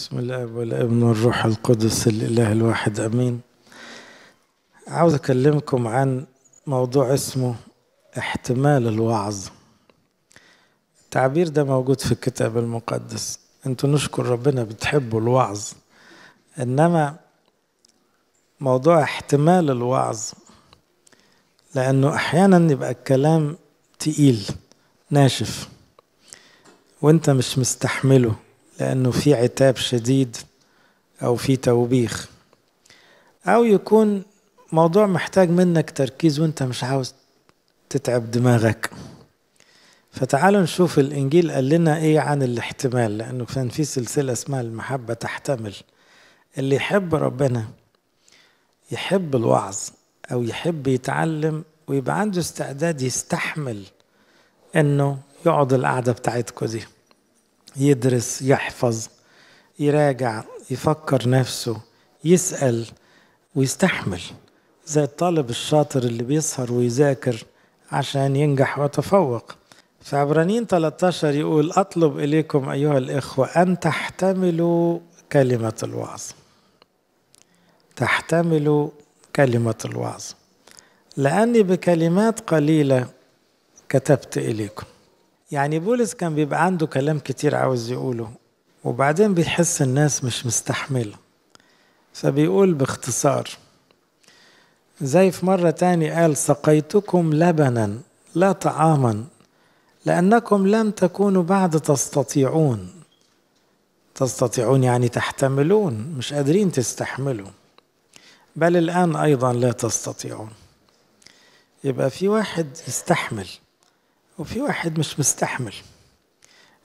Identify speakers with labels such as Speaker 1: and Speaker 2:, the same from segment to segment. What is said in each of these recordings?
Speaker 1: بسم الله والابن والروح القدس الاله الواحد امين عاوز اكلمكم عن موضوع اسمه احتمال الوعظ التعبير ده موجود في الكتاب المقدس انتوا نشكر ربنا بتحبوا الوعظ انما موضوع احتمال الوعظ لانه احيانا يبقى الكلام تقيل ناشف وانت مش مستحمله لأنه في عتاب شديد أو في توبيخ أو يكون موضوع محتاج منك تركيز وأنت مش عاوز تتعب دماغك فتعالوا نشوف الإنجيل قال لنا إيه عن الاحتمال لأنه كان في سلسلة اسمها المحبة تحتمل اللي يحب ربنا يحب الوعظ أو يحب يتعلم ويبقى عنده استعداد يستحمل إنه يقعد القعدة بتاعتكم دي يدرس يحفظ يراجع يفكر نفسه يسأل ويستحمل زي الطالب الشاطر اللي بيسهر ويذاكر عشان ينجح ويتفوق فعبرانيين 13 يقول أطلب إليكم أيها الإخوة أن تحتملوا كلمة الوعظ تحتملوا كلمة الوعظ لأني بكلمات قليلة كتبت إليكم يعني بولس كان بيبقى عنده كلام كتير عاوز يقوله وبعدين بيحس الناس مش مستحملة فبيقول باختصار زي في مرة تاني قال سقيتكم لبنا لا طعاما لأنكم لم تكونوا بعد تستطيعون تستطيعون يعني تحتملون مش قادرين تستحملوا بل الآن أيضا لا تستطيعون يبقى في واحد يستحمل وفي واحد مش مستحمل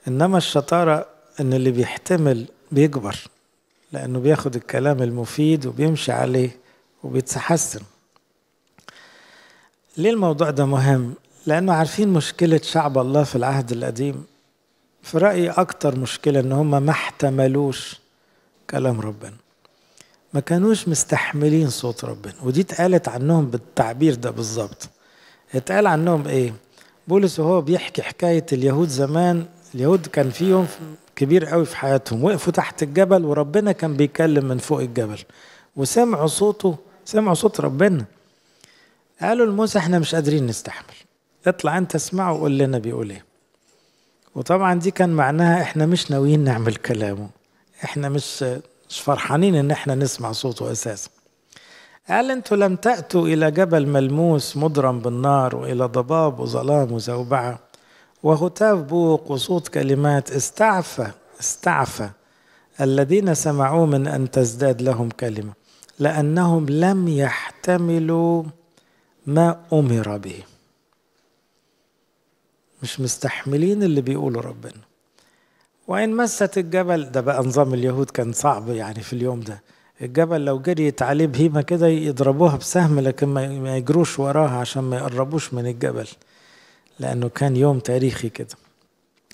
Speaker 1: إنما الشطارة إن اللي بيحتمل بيكبر لأنه بياخد الكلام المفيد وبيمشي عليه وبيتحسن ليه الموضوع ده مهم؟ لأنه عارفين مشكلة شعب الله في العهد القديم في رأيي أكتر مشكلة إن هم ما احتملوش كلام ربنا ما كانوش مستحملين صوت ربنا ودي اتقالت عنهم بالتعبير ده بالظبط اتقال عنهم ايه بولس وهو بيحكي حكاية اليهود زمان اليهود كان فيهم كبير قوي في حياتهم وقفوا تحت الجبل وربنا كان بيكلم من فوق الجبل وسمعوا صوته سمعوا صوت ربنا قالوا لموسى احنا مش قادرين نستحمل اطلع انت اسمعه وقول لنا بيقول ايه وطبعا دي كان معناها احنا مش ناويين نعمل كلامه احنا مش مش فرحانين ان احنا نسمع صوته اساسا قال انتم لم تأتوا إلى جبل ملموس مضرم بالنار وإلى ضباب وظلام وزوبعة وهتاف بوق وصوت كلمات استعفى استعفى الذين سمعوا من أن تزداد لهم كلمة لأنهم لم يحتملوا ما أمر به مش مستحملين اللي بيقوله ربنا وإن مست الجبل ده بقى نظام اليهود كان صعب يعني في اليوم ده الجبل لو جريت عليه بهيمة كده يضربوها بسهم لكن ما يجروش وراها عشان ما يقربوش من الجبل لأنه كان يوم تاريخي كده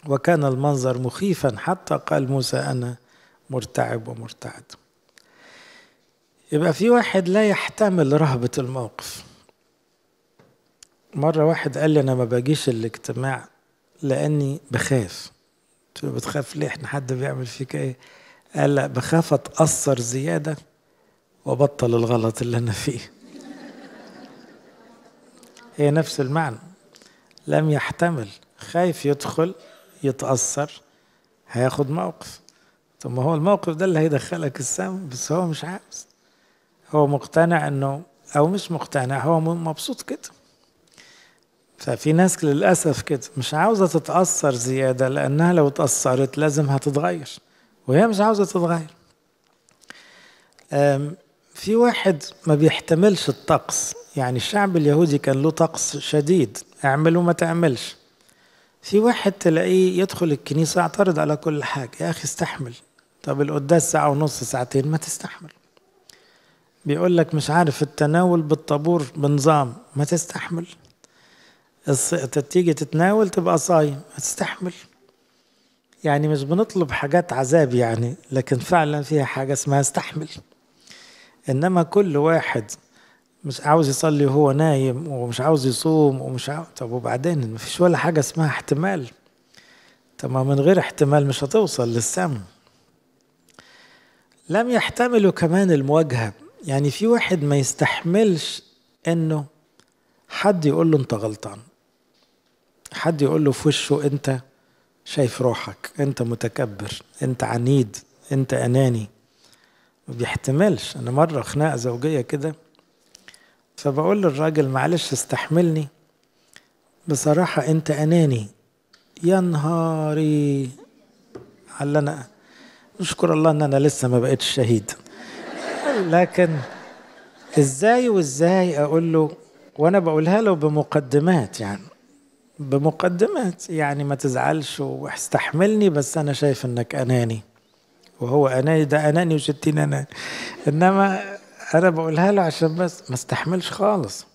Speaker 1: وكان المنظر مخيفا حتى قال موسى أنا مرتعب ومرتعد يبقى في واحد لا يحتمل رهبة الموقف مرة واحد قال لي أنا ما باجيش الاجتماع لأني بخاف بتخاف ليه احنا حد بيعمل فيك ايه قال لا بخاف اتأثر زيادة وبطل الغلط اللي أنا فيه هي نفس المعنى لم يحتمل خايف يدخل يتأثر هياخد موقف طب ما هو الموقف ده اللي هيدخلك السم بس هو مش عاوز هو مقتنع انه او مش مقتنع هو مبسوط كده ففي ناس للاسف كده مش عاوزه تتاثر زياده لانها لو تاثرت لازم هتتغير وهي مش عاوزة تتغير في واحد ما بيحتملش الطقس يعني الشعب اليهودي كان له طقس شديد اعمل وما تعملش في واحد تلاقيه يدخل الكنيسة يعترض على كل حاجة يا أخي استحمل طب القداس ساعة ونص ساعتين ما تستحمل بيقول لك مش عارف التناول بالطابور بنظام ما تستحمل تيجي تتناول تبقى صايم ما تستحمل يعني مش بنطلب حاجات عذاب يعني لكن فعلا فيها حاجة اسمها استحمل إنما كل واحد مش عاوز يصلي وهو نايم ومش عاوز يصوم ومش عاوز طب وبعدين مفيش ولا حاجة اسمها احتمال طب من غير احتمال مش هتوصل للسم لم يحتملوا كمان المواجهة يعني في واحد ما يستحملش انه حد يقول له انت غلطان حد يقول له في وشه انت شايف روحك انت متكبر انت عنيد انت اناني ما بيحتملش انا مره خناقه زوجيه كده فبقول للراجل معلش استحملني بصراحه انت اناني يا نهاري على انا نشكر الله ان انا لسه ما بقتش شهيد لكن ازاي وازاي اقول له وانا بقولها له بمقدمات يعني بمقدمات يعني ما تزعلش واستحملني بس أنا شايف إنك أناني وهو أناني ده أناني وشتين أنا إنما أنا بقولها له عشان بس ما استحملش خالص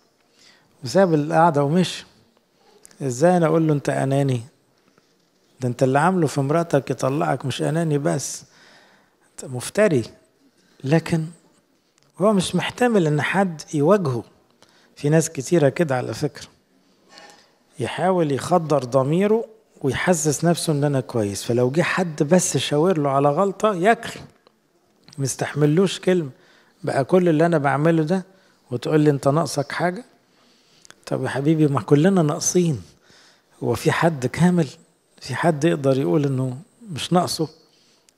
Speaker 1: وساب القعدة ومشي إزاي أنا أقول له أنت أناني ده أنت اللي عامله في مراتك يطلعك مش أناني بس أنت مفتري لكن هو مش محتمل إن حد يواجهه في ناس كتيرة كده على فكره يحاول يخدر ضميره ويحسس نفسه ان انا كويس فلو جه حد بس شاور له على غلطه ياكل مستحملوش كلمه بقى كل اللي انا بعمله ده وتقول لي انت ناقصك حاجه طب يا حبيبي ما كلنا ناقصين هو في حد كامل في حد يقدر يقول انه مش ناقصه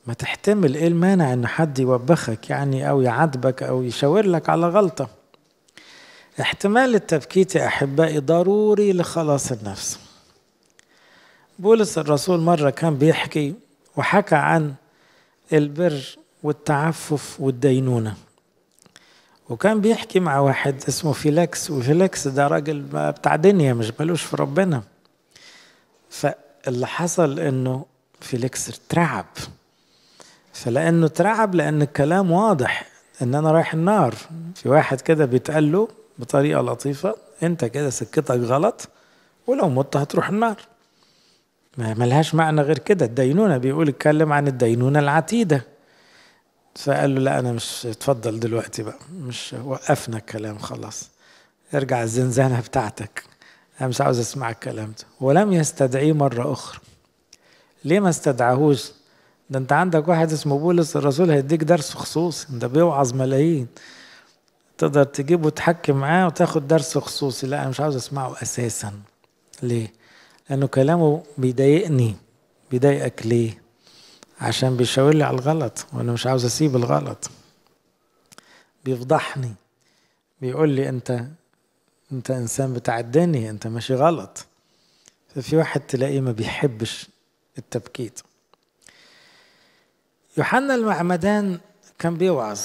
Speaker 1: ما تحتمل ايه المانع ان حد يوبخك يعني او يعاتبك او يشاور لك على غلطه احتمال التبكيت يا أحبائي ضروري لخلاص النفس بولس الرسول مرة كان بيحكي وحكى عن البر والتعفف والدينونة وكان بيحكي مع واحد اسمه فيلكس وفيلكس ده راجل بتاع دنيا مش ملوش في ربنا فاللي حصل انه فيلكس اترعب فلانه اترعب لان الكلام واضح ان انا رايح النار في واحد كده بيتقال له بطريقة لطيفة انت كده سكتك غلط ولو مت هتروح النار ما ملهاش معنى غير كده الدينونة بيقول اتكلم عن الدينونة العتيدة فقال له لا انا مش اتفضل دلوقتي بقى مش وقفنا الكلام خلاص ارجع الزنزانة بتاعتك انا مش عاوز اسمع الكلام ده ولم يستدعيه مرة اخرى ليه ما استدعاهوش ده انت عندك واحد اسمه بولس الرسول هيديك درس خصوصي ده بيوعظ ملايين تقدر تجيبه وتحكي معاه وتاخد درس خصوصي لا انا مش عاوز اسمعه اساسا ليه لانه كلامه بيضايقني بيضايقك ليه عشان بيشاور لي على الغلط وانا مش عاوز اسيب الغلط بيفضحني بيقول لي انت انت انسان بتاع الدنيا انت ماشي غلط ففي واحد تلاقيه ما بيحبش التبكيت يوحنا المعمدان كان بيوعظ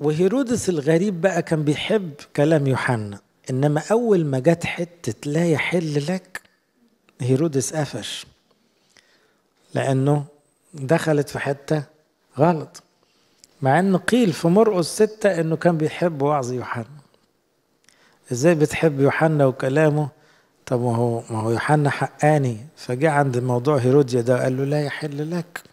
Speaker 1: وهيرودس الغريب بقى كان بيحب كلام يوحنا انما اول ما جت حته لا يحل لك هيرودس قفش لانه دخلت في حته غلط مع انه قيل في مرقس ستة انه كان بيحب وعظ يوحنا ازاي بتحب يوحنا وكلامه طب ما هو ما هو يوحنا حقاني فجاء عند موضوع هيروديا ده قال له لا يحل لك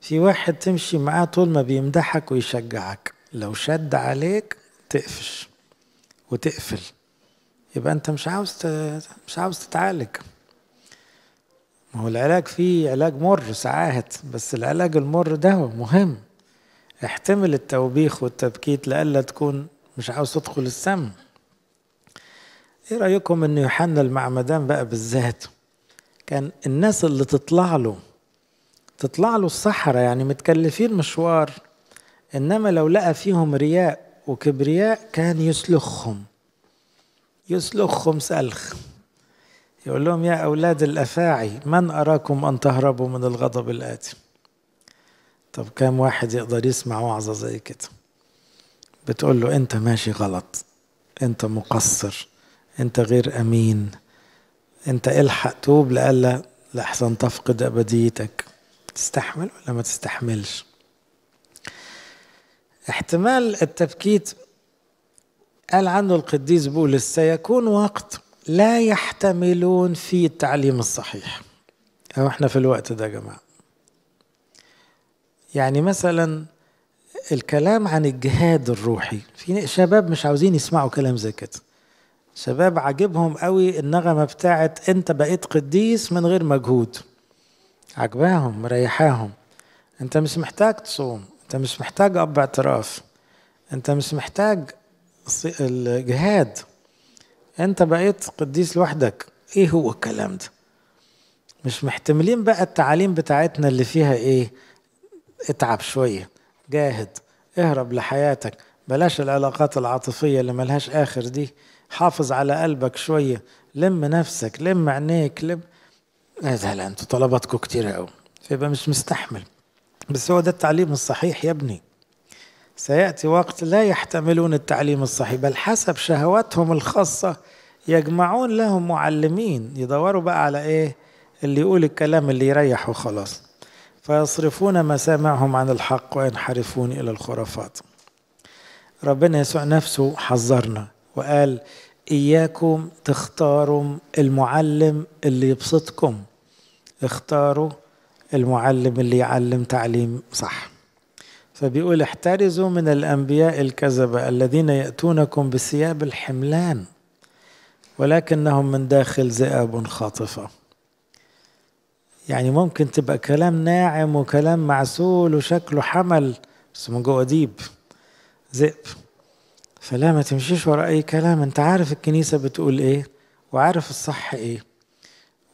Speaker 1: في واحد تمشي معاه طول ما بيمدحك ويشجعك لو شد عليك تقفش وتقفل يبقى انت مش عاوز مش عاوز تتعالج ما هو العلاج فيه علاج مر ساعات بس العلاج المر ده مهم احتمل التوبيخ والتبكيت لئلا تكون مش عاوز تدخل السم ايه رايكم ان يوحنا المعمدان بقى بالذات كان الناس اللي تطلع له تطلع له الصحراء يعني متكلفين مشوار انما لو لقى فيهم رياء وكبرياء كان يسلخهم يسلخهم سلخ يقول لهم يا أولاد الأفاعي من أراكم أن تهربوا من الغضب الآتي طب كام واحد يقدر يسمع وعظة زي كده بتقول له أنت ماشي غلط أنت مقصر أنت غير أمين أنت الحق توب لألا لأحسن تفقد أبديتك تستحمل ولا ما تستحملش احتمال التبكيت قال عنه القديس بولس سيكون وقت لا يحتملون فيه التعليم الصحيح أو احنا في الوقت ده يا جماعة يعني مثلا الكلام عن الجهاد الروحي في شباب مش عاوزين يسمعوا كلام زي كده شباب عاجبهم قوي النغمة بتاعت انت بقيت قديس من غير مجهود عجباهم مريحاهم انت مش محتاج تصوم انت مش محتاج اب اعتراف انت مش محتاج الجهاد انت بقيت قديس لوحدك ايه هو الكلام ده مش محتملين بقى التعاليم بتاعتنا اللي فيها ايه اتعب شوية جاهد اهرب لحياتك بلاش العلاقات العاطفية اللي ملهاش اخر دي حافظ على قلبك شوية لم نفسك لم عينيك لم انا زهقان انتم طلباتكم كتير قوي فيبقى مش مستحمل بس هو ده التعليم الصحيح يا ابني سياتي وقت لا يحتملون التعليم الصحيح بل حسب شهواتهم الخاصه يجمعون لهم معلمين يدوروا بقى على ايه اللي يقول الكلام اللي يريح وخلاص فيصرفون مسامعهم عن الحق وينحرفون الى الخرافات ربنا يسوع نفسه حذرنا وقال اياكم تختاروا المعلم اللي يبسطكم اختاروا المعلم اللي يعلم تعليم صح فبيقول احترزوا من الأنبياء الكذبة الذين يأتونكم بثياب الحملان ولكنهم من داخل ذئاب خاطفة يعني ممكن تبقى كلام ناعم وكلام معسول وشكله حمل بس من جوه ديب ذئب فلا ما تمشيش ورا أي كلام أنت عارف الكنيسة بتقول إيه وعارف الصح إيه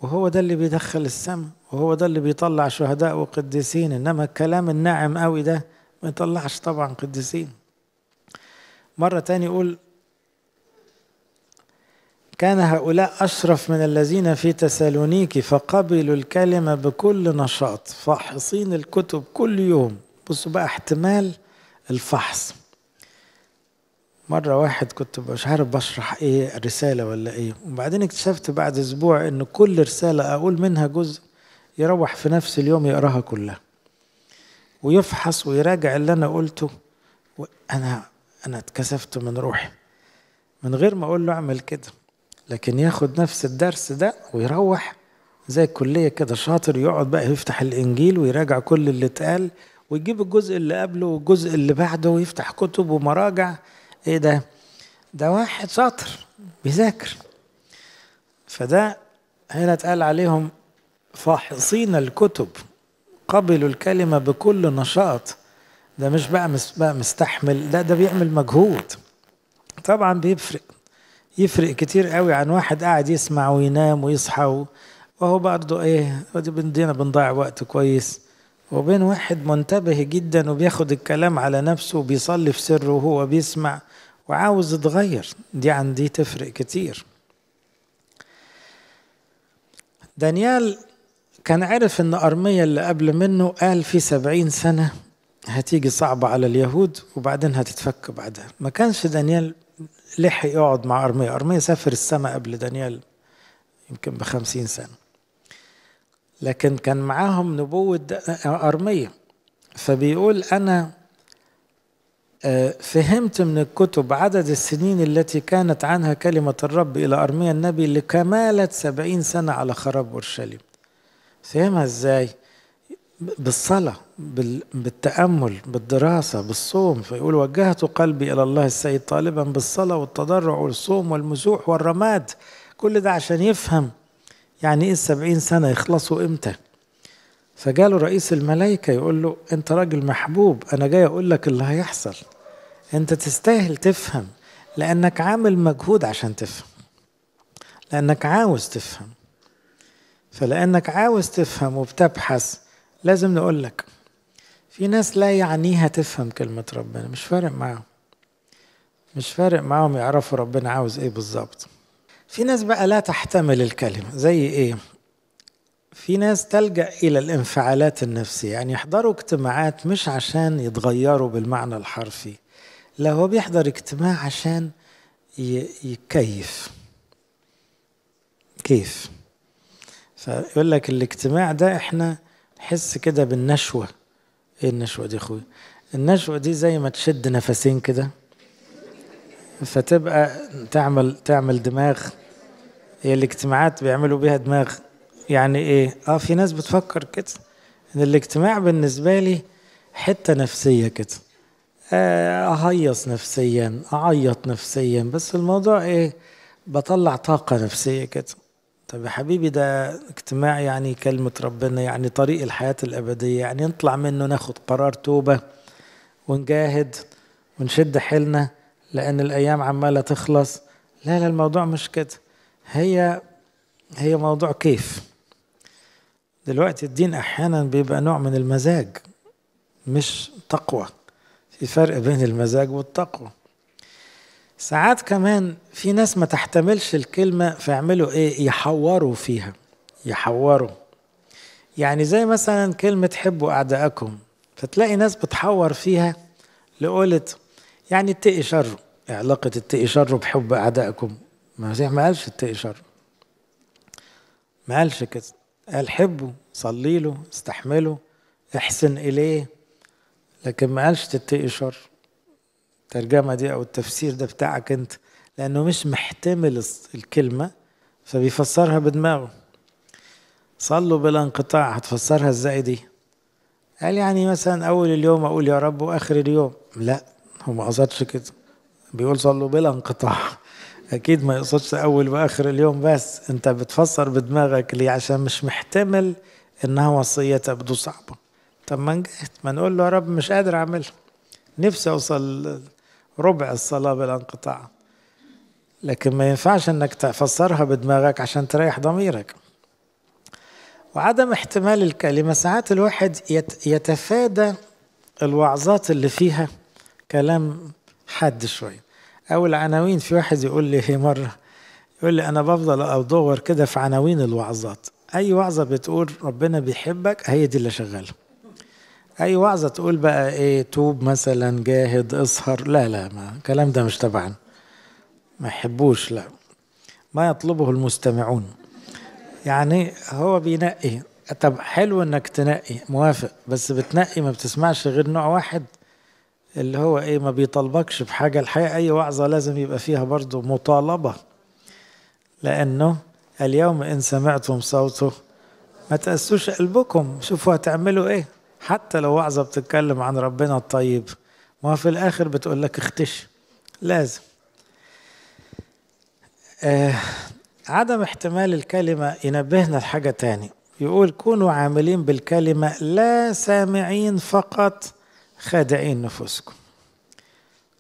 Speaker 1: وهو ده اللي بيدخل السماء وهو ده اللي بيطلع شهداء وقديسين انما الكلام الناعم قوي ده ما يطلعش طبعا قديسين مرة تاني يقول كان هؤلاء أشرف من الذين في تسالونيكي فقبلوا الكلمة بكل نشاط فاحصين الكتب كل يوم بصوا بقى احتمال الفحص مرة واحد كنت مش عارف بشرح ايه الرسالة ولا ايه وبعدين اكتشفت بعد اسبوع ان كل رسالة اقول منها جزء يروح في نفس اليوم يقراها كلها ويفحص ويراجع اللي انا قلته انا انا اتكسفت من روحي من غير ما اقول له اعمل كده لكن ياخد نفس الدرس ده ويروح زي الكلية كده شاطر يقعد بقى يفتح الانجيل ويراجع كل اللي اتقال ويجيب الجزء اللي قبله والجزء اللي بعده ويفتح كتب ومراجع ايه ده ده واحد شاطر بيذاكر فده هنا اتقال عليهم فاحصين الكتب قبلوا الكلمة بكل نشاط ده مش بقى, مس بقى مستحمل لا ده بيعمل مجهود طبعا بيفرق يفرق كتير قوي عن واحد قاعد يسمع وينام ويصحى وهو برضه ايه بندينا بنضيع وقت كويس وبين واحد منتبه جدا وبياخد الكلام على نفسه وبيصلي في سره وهو بيسمع وعاوز اتغير دي عندي تفرق كتير دانيال كان عرف ان ارميا اللي قبل منه قال في سبعين سنة هتيجي صعبة على اليهود وبعدين هتتفك بعدها ما كانش دانيال لحق يقعد مع ارميا ارميا سافر السماء قبل دانيال يمكن بخمسين سنة لكن كان معاهم نبوة أرمية فبيقول أنا آه، فهمت من الكتب عدد السنين التي كانت عنها كلمة الرب إلى أرميا النبي لكمالة سبعين سنة على خراب أورشليم فهمها إزاي؟ بالصلاة بالتأمل بالدراسة بالصوم فيقول وجهت قلبي إلى الله السيد طالبا بالصلاة والتضرع والصوم والمسوح والرماد كل ده عشان يفهم يعني إيه السبعين سنة يخلصوا إمتى فجاله رئيس الملائكة يقول له أنت راجل محبوب أنا جاي أقول لك اللي هيحصل انت تستاهل تفهم لانك عامل مجهود عشان تفهم لانك عاوز تفهم فلانك عاوز تفهم وبتبحث لازم نقول لك في ناس لا يعنيها تفهم كلمة ربنا مش فارق معاهم مش فارق معاهم يعرفوا ربنا عاوز ايه بالظبط في ناس بقى لا تحتمل الكلمة زي ايه في ناس تلجأ إلى الانفعالات النفسية يعني يحضروا اجتماعات مش عشان يتغيروا بالمعنى الحرفي لو هو بيحضر اجتماع عشان يكيف كيف فيقول لك الاجتماع ده احنا نحس كده بالنشوة ايه النشوة دي اخوي النشوة دي زي ما تشد نفسين كده فتبقى تعمل تعمل دماغ هي الاجتماعات بيعملوا بيها دماغ يعني ايه اه في ناس بتفكر كده ان الاجتماع بالنسبة لي حتة نفسية كده اهيص نفسيا اعيط نفسيا بس الموضوع ايه بطلع طاقة نفسية كده طب يا حبيبي ده اجتماع يعني كلمة ربنا يعني طريق الحياة الأبدية يعني نطلع منه ناخد قرار توبة ونجاهد ونشد حيلنا لأن الأيام عمالة تخلص لا لا الموضوع مش كده هي هي موضوع كيف دلوقتي الدين أحيانا بيبقى نوع من المزاج مش تقوى في فرق بين المزاج والتقوى ساعات كمان في ناس ما تحتملش الكلمة فيعملوا ايه يحوروا فيها يحوروا يعني زي مثلا كلمة حبوا أعداءكم فتلاقي ناس بتحور فيها لقولة يعني اتقي شره علاقة اتقي شره بحب أعدائكم المسيح ما قالش اتقي شره ما قالش كده قال حبه صلي له استحمله احسن إليه لكن ما قالش تتقي شر الترجمة دي أو التفسير ده بتاعك أنت لأنه مش محتمل الكلمة فبيفسرها بدماغه صلوا بلا انقطاع هتفسرها ازاي دي قال يعني مثلا أول اليوم أقول يا رب وآخر اليوم لا هو ما قصدش كده بيقول صلوا بلا انقطاع أكيد ما يقصدش أول وآخر اليوم بس أنت بتفسر بدماغك ليه عشان مش محتمل إنها وصية تبدو صعبة طب ما نجحت ما نقول له يا رب مش قادر اعملها نفسي اوصل ربع الصلاه بلا انقطاع لكن ما ينفعش انك تفسرها بدماغك عشان تريح ضميرك وعدم احتمال الكلمه ساعات الواحد يتفادى الوعظات اللي فيها كلام حد شويه او العناوين في واحد يقول لي مره يقول لي انا بفضل ادور كده في عناوين الوعظات اي وعظه بتقول ربنا بيحبك هي دي اللي شغاله اي وعظه تقول بقى ايه توب مثلا جاهد اسهر لا لا ما الكلام ده مش تبعنا ما يحبوش لا ما يطلبه المستمعون يعني هو بينقي طب حلو انك تنقي موافق بس بتنقي ما بتسمعش غير نوع واحد اللي هو ايه ما بيطالبكش بحاجه الحقيقه اي وعظه لازم يبقى فيها برضه مطالبه لانه اليوم ان سمعتم صوته ما تأسوش قلبكم شوفوا هتعملوا ايه حتى لو وعظة بتتكلم عن ربنا الطيب ما في الآخر بتقول لك اختش لازم آه عدم احتمال الكلمة ينبهنا لحاجة تاني يقول كونوا عاملين بالكلمة لا سامعين فقط خادعين نفوسكم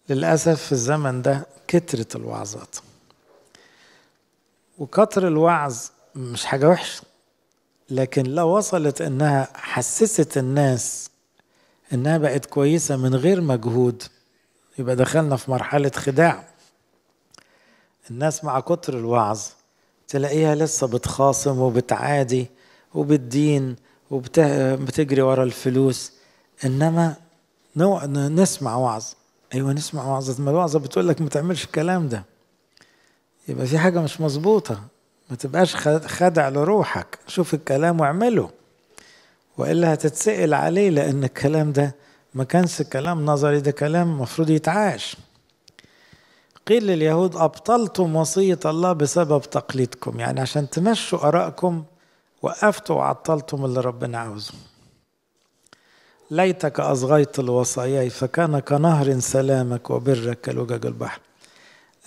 Speaker 1: للأسف في الزمن ده كترة الوعظات وكتر الوعظ مش حاجة وحشة لكن لو وصلت انها حسست الناس انها بقت كويسه من غير مجهود يبقى دخلنا في مرحله خداع الناس مع كتر الوعظ تلاقيها لسه بتخاصم وبتعادي وبتدين وبتجري ورا الفلوس انما نوع نسمع وعظ ايوه نسمع وعظه ما الوعظه بتقول لك ما تعملش الكلام ده يبقى في حاجه مش مظبوطه ما تبقاش خادع لروحك شوف الكلام واعمله والا هتتسال عليه لان الكلام ده ما كانش كلام نظري ده كلام مفروض يتعاش قيل لليهود أبطلتم وصية الله بسبب تقليدكم يعني عشان تمشوا آرائكم وقفتوا وعطلتم اللي ربنا عاوزه ليتك أصغيت الوصايا فكان كنهر سلامك وبرك كالوجج البحر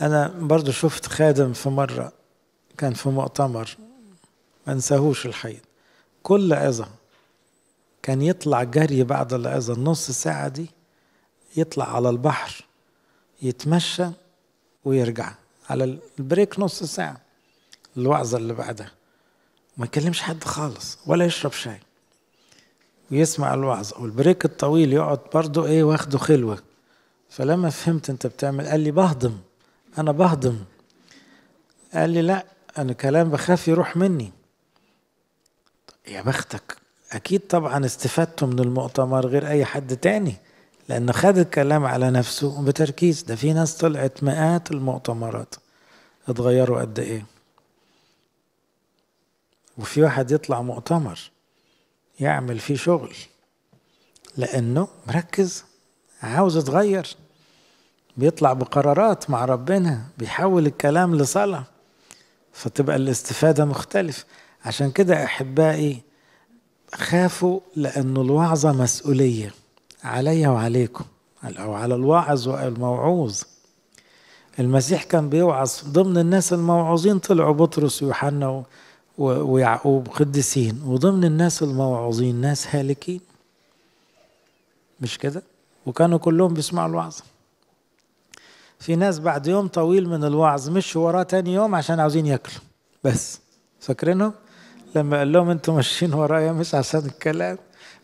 Speaker 1: أنا برضو شفت خادم في مرة كان في مؤتمر ما انساهوش الحقيقة كل عظة كان يطلع جري بعد العظة النص ساعة دي يطلع على البحر يتمشى ويرجع على البريك نص ساعة الوعظة اللي بعدها ما يكلمش حد خالص ولا يشرب شاي ويسمع الوعظة والبريك الطويل يقعد برضه ايه واخده خلوة فلما فهمت انت بتعمل قال لي بهضم انا بهضم قال لي لا انا كلام بخاف يروح مني يا بختك اكيد طبعا استفدتوا من المؤتمر غير اي حد تاني لانه خد الكلام على نفسه بتركيز ده في ناس طلعت مئات المؤتمرات اتغيروا قد ايه وفي واحد يطلع مؤتمر يعمل فيه شغل لانه مركز عاوز يتغير بيطلع بقرارات مع ربنا بيحول الكلام لصلاه فتبقى الاستفادة مختلفة عشان كده أحبائي خافوا لأن الوعظة مسؤولية علي وعليكم أو على الواعظ والموعوظ المسيح كان بيوعظ ضمن الناس الموعوظين طلعوا بطرس ويوحنا ويعقوب قديسين وضمن الناس الموعوظين ناس هالكين مش كده وكانوا كلهم بيسمعوا الوعظه في ناس بعد يوم طويل من الوعظ مش وراه تاني يوم عشان عاوزين ياكلوا بس فاكرينهم لما قال لهم انتوا ماشيين ورايا مش عشان الكلام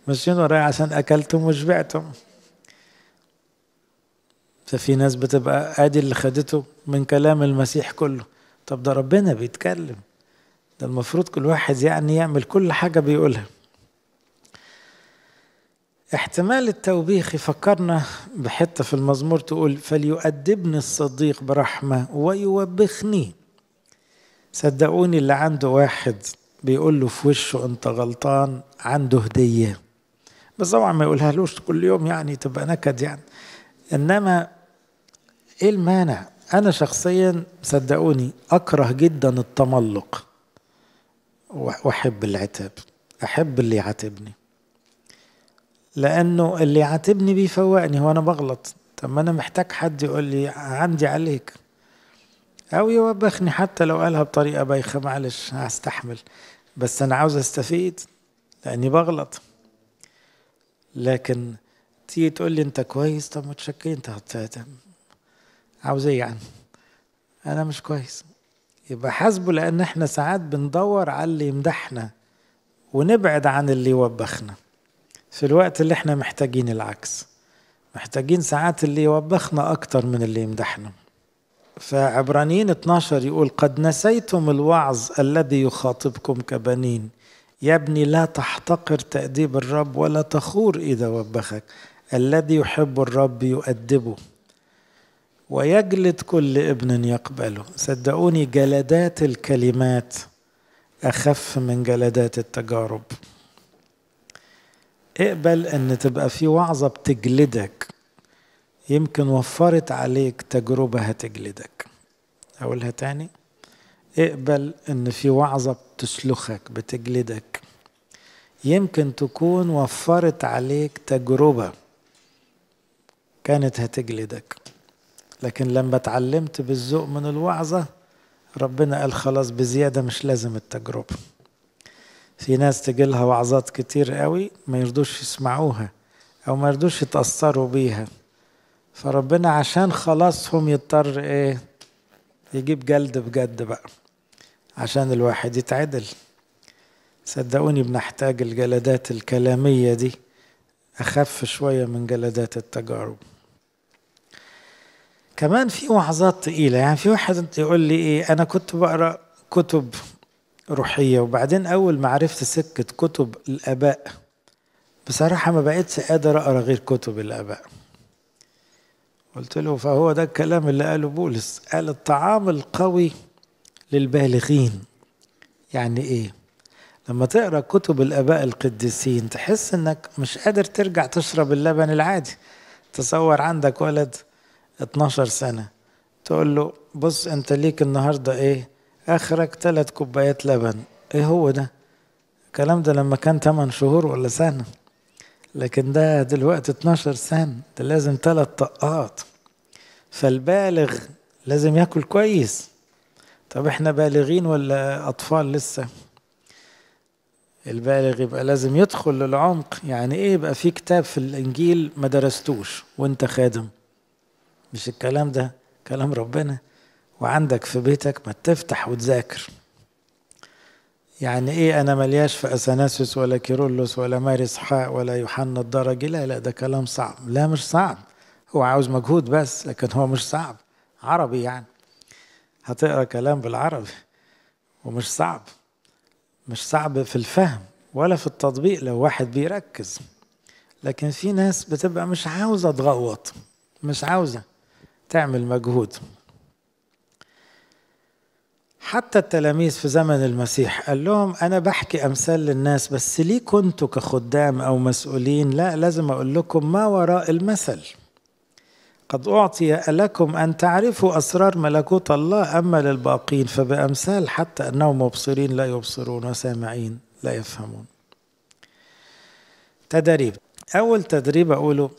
Speaker 1: ماشيين ورايا عشان اكلتم وشبعتم ففي ناس بتبقى ادي اللي خدته من كلام المسيح كله طب ده ربنا بيتكلم ده المفروض كل واحد يعني يعمل كل حاجه بيقولها احتمال التوبيخ فكرنا بحتة في المزمور تقول فليؤدبني الصديق برحمة ويوبخني صدقوني اللي عنده واحد بيقول له في وشه انت غلطان عنده هدية بس طبعا ما لوش كل يوم يعني تبقى نكد يعني انما ايه المانع انا شخصيا صدقوني اكره جدا التملق واحب العتاب احب اللي يعاتبني لانه اللي عاتبني بيفوقني هو انا بغلط طب ما انا محتاج حد يقول لي عندي عليك او يوبخني حتى لو قالها بطريقه بايخه معلش هستحمل بس انا عاوز استفيد لاني بغلط لكن تيجي تقول لي انت كويس طب ما تشكي انت عاوز ايه يعني انا مش كويس يبقى حاسبه لان احنا ساعات بندور على اللي يمدحنا ونبعد عن اللي يوبخنا في الوقت اللي احنا محتاجين العكس محتاجين ساعات اللي يوبخنا أكتر من اللي يمدحنا فعبرانيين 12 يقول قد نسيتم الوعظ الذي يخاطبكم كبنين يا ابني لا تحتقر تأديب الرب ولا تخور إذا وبخك الذي يحب الرب يؤدبه ويجلد كل ابن يقبله صدقوني جلدات الكلمات أخف من جلدات التجارب اقبل ان تبقى في وعظة بتجلدك يمكن وفرت عليك تجربة هتجلدك اقولها تاني اقبل ان في وعظة بتسلخك بتجلدك يمكن تكون وفرت عليك تجربة كانت هتجلدك لكن لما اتعلمت بالذوق من الوعظة ربنا قال خلاص بزيادة مش لازم التجربة في ناس تجيلها وعظات كتير قوي ما يرضوش يسمعوها او ما يرضوش يتأثروا بيها فربنا عشان خلاصهم يضطر ايه يجيب جلد بجد بقى عشان الواحد يتعدل صدقوني بنحتاج الجلدات الكلامية دي أخف شوية من جلدات التجارب كمان في وعظات تقيلة يعني في واحد يقول لي إيه أنا كنت بقرأ كتب روحية وبعدين أول ما عرفت سكة كتب الآباء بصراحة ما بقتش قادر أقرأ غير كتب الآباء قلت له فهو ده الكلام اللي قاله بولس قال الطعام القوي للبالغين يعني إيه لما تقرأ كتب الآباء القديسين تحس إنك مش قادر ترجع تشرب اللبن العادي تصور عندك ولد 12 سنة تقول له بص أنت ليك النهاردة إيه اخرك ثلاث كوبايات لبن ايه هو ده الكلام ده لما كان 8 شهور ولا سنه لكن ده دلوقتي 12 سنه ده لازم ثلاث طقات فالبالغ لازم ياكل كويس طب احنا بالغين ولا اطفال لسه البالغ يبقى لازم يدخل للعمق يعني ايه يبقى في كتاب في الانجيل ما درستوش وانت خادم مش الكلام ده كلام ربنا وعندك في بيتك ما تفتح وتذاكر يعني ايه انا ملياش في اثناسيوس ولا كيرولوس ولا ماري حاء ولا يوحنا الدرجي لا لا ده كلام صعب لا مش صعب هو عاوز مجهود بس لكن هو مش صعب عربي يعني هتقرا كلام بالعربي ومش صعب مش صعب في الفهم ولا في التطبيق لو واحد بيركز لكن في ناس بتبقى مش عاوزه تغوط مش عاوزه تعمل مجهود حتى التلاميذ في زمن المسيح قال لهم أنا بحكي أمثال للناس بس ليه كنتوا كخدام أو مسؤولين لا لازم أقول لكم ما وراء المثل قد أعطي لكم أن تعرفوا أسرار ملكوت الله أما للباقين فبأمثال حتى أنهم مبصرين لا يبصرون وسامعين لا يفهمون تدريب أول تدريب أقوله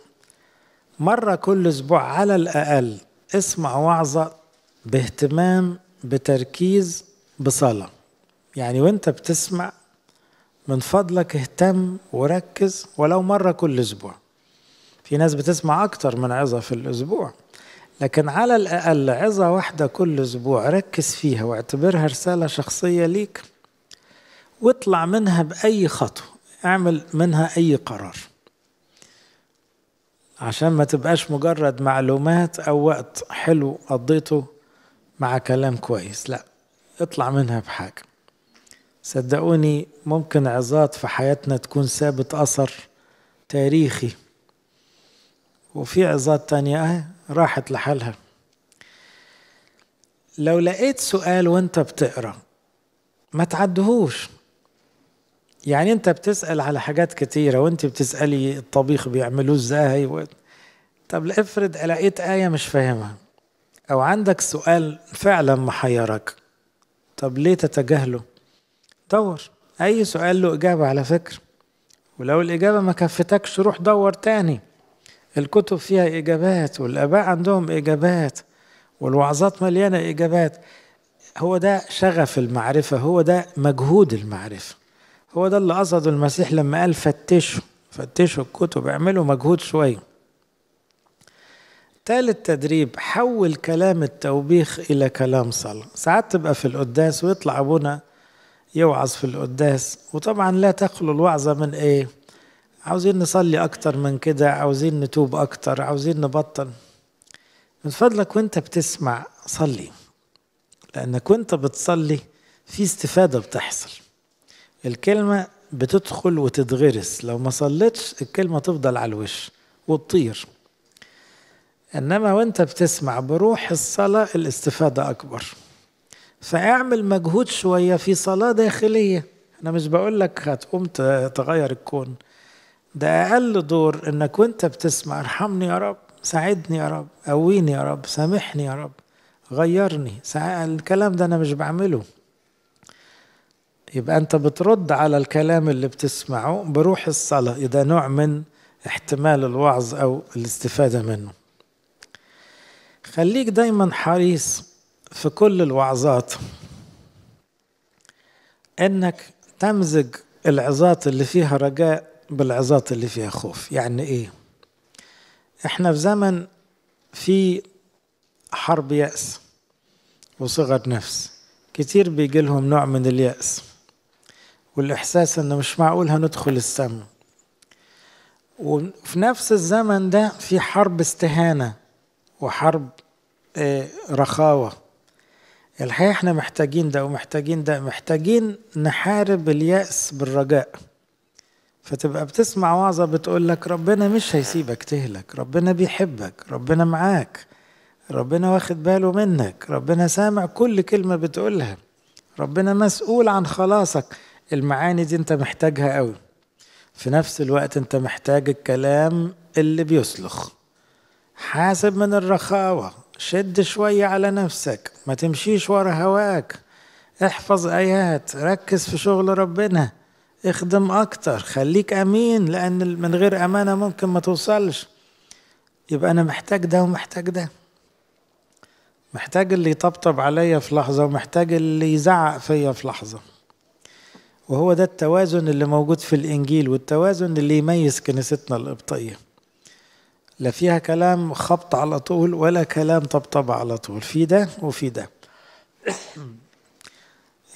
Speaker 1: مرة كل أسبوع على الأقل اسمع وعظة باهتمام بتركيز بصلاة يعني وانت بتسمع من فضلك اهتم وركز ولو مرة كل أسبوع في ناس بتسمع أكتر من عظة في الأسبوع لكن على الأقل عظة واحدة كل أسبوع ركز فيها واعتبرها رسالة شخصية ليك واطلع منها بأي خطوة اعمل منها أي قرار عشان ما تبقاش مجرد معلومات أو وقت حلو قضيته مع كلام كويس لا اطلع منها بحاجة صدقوني ممكن عظات في حياتنا تكون سابت أثر تاريخي وفي عظات تانية راحت لحالها لو لقيت سؤال وانت بتقرا ما تعدهوش يعني انت بتسأل على حاجات كتيرة وانت بتسألي الطبيخ بيعملوه ازاي و... طب افرض لقيت آية مش فاهمها أو عندك سؤال فعلا محيرك طب ليه تتجاهله؟ دور أي سؤال له إجابة على فكرة ولو الإجابة ما كفتكش روح دور تاني الكتب فيها إجابات والآباء عندهم إجابات والوعظات مليانة إجابات هو ده شغف المعرفة هو ده مجهود المعرفة هو ده اللي قصده المسيح لما قال فتشوا فتشوا الكتب اعملوا مجهود شويه تالت تدريب حول كلام التوبيخ إلى كلام صلاة ساعات تبقى في القداس ويطلع أبونا يوعظ في القداس وطبعا لا تخلو الوعظة من إيه عاوزين نصلي أكتر من كده عاوزين نتوب أكتر عاوزين نبطل من فضلك وانت بتسمع صلي لأنك وانت بتصلي في استفادة بتحصل الكلمة بتدخل وتتغرس لو ما صليتش الكلمة تفضل على الوش وتطير انما وانت بتسمع بروح الصلاه الاستفاده اكبر فاعمل مجهود شويه في صلاه داخليه انا مش بقول لك هتقوم تغير الكون ده اقل دور انك وانت بتسمع ارحمني يا رب ساعدني يا رب قويني يا رب سامحني يا رب غيرني الكلام ده انا مش بعمله يبقى انت بترد على الكلام اللي بتسمعه بروح الصلاه اذا نوع من احتمال الوعظ او الاستفاده منه خليك دايما حريص في كل الوعظات انك تمزج العظات اللي فيها رجاء بالعظات اللي فيها خوف يعني ايه احنا في زمن في حرب يأس وصغر نفس كتير بيجي لهم نوع من اليأس والإحساس إنه مش معقول هندخل السم وفي نفس الزمن ده في حرب استهانة وحرب آه، رخاوة الحقيقة احنا محتاجين ده ومحتاجين ده محتاجين نحارب اليأس بالرجاء فتبقى بتسمع وعظة بتقول لك ربنا مش هيسيبك تهلك ربنا بيحبك ربنا معاك ربنا واخد باله منك ربنا سامع كل كلمة بتقولها ربنا مسؤول عن خلاصك المعاني دي انت محتاجها قوي في نفس الوقت انت محتاج الكلام اللي بيسلخ حاسب من الرخاوة شد شوية على نفسك ما تمشيش ورا هواك احفظ آيات ركز في شغل ربنا اخدم أكتر خليك أمين لأن من غير أمانة ممكن ما توصلش يبقى أنا محتاج ده ومحتاج ده محتاج اللي يطبطب عليا في لحظة ومحتاج اللي يزعق فيا في لحظة وهو ده التوازن اللي موجود في الإنجيل والتوازن اللي يميز كنيستنا القبطية لا فيها كلام خبط على طول ولا كلام طبطب على طول في ده وفي ده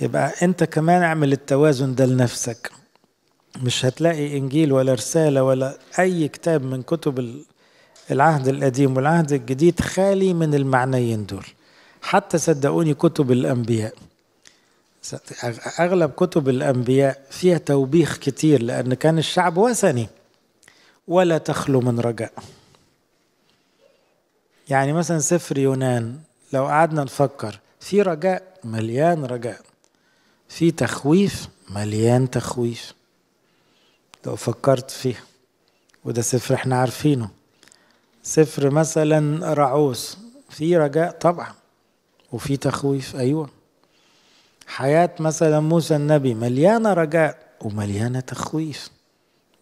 Speaker 1: يبقى انت كمان اعمل التوازن ده لنفسك مش هتلاقي انجيل ولا رساله ولا اي كتاب من كتب العهد القديم والعهد الجديد خالي من المعنيين دول حتى صدقوني كتب الانبياء اغلب كتب الانبياء فيها توبيخ كتير لان كان الشعب وثني ولا تخلو من رجاء يعني مثلا سفر يونان لو قعدنا نفكر في رجاء مليان رجاء في تخويف مليان تخويف لو فكرت فيها وده سفر احنا عارفينه سفر مثلا رعوس في رجاء طبعا وفي تخويف ايوه حياة مثلا موسى النبي مليانة رجاء ومليانة تخويف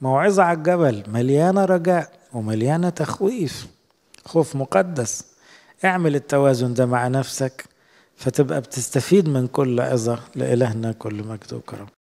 Speaker 1: موعظة على الجبل مليانة رجاء ومليانة تخويف خوف مقدس اعمل التوازن ده مع نفسك فتبقى بتستفيد من كل عظة لإلهنا كل مجد وكرم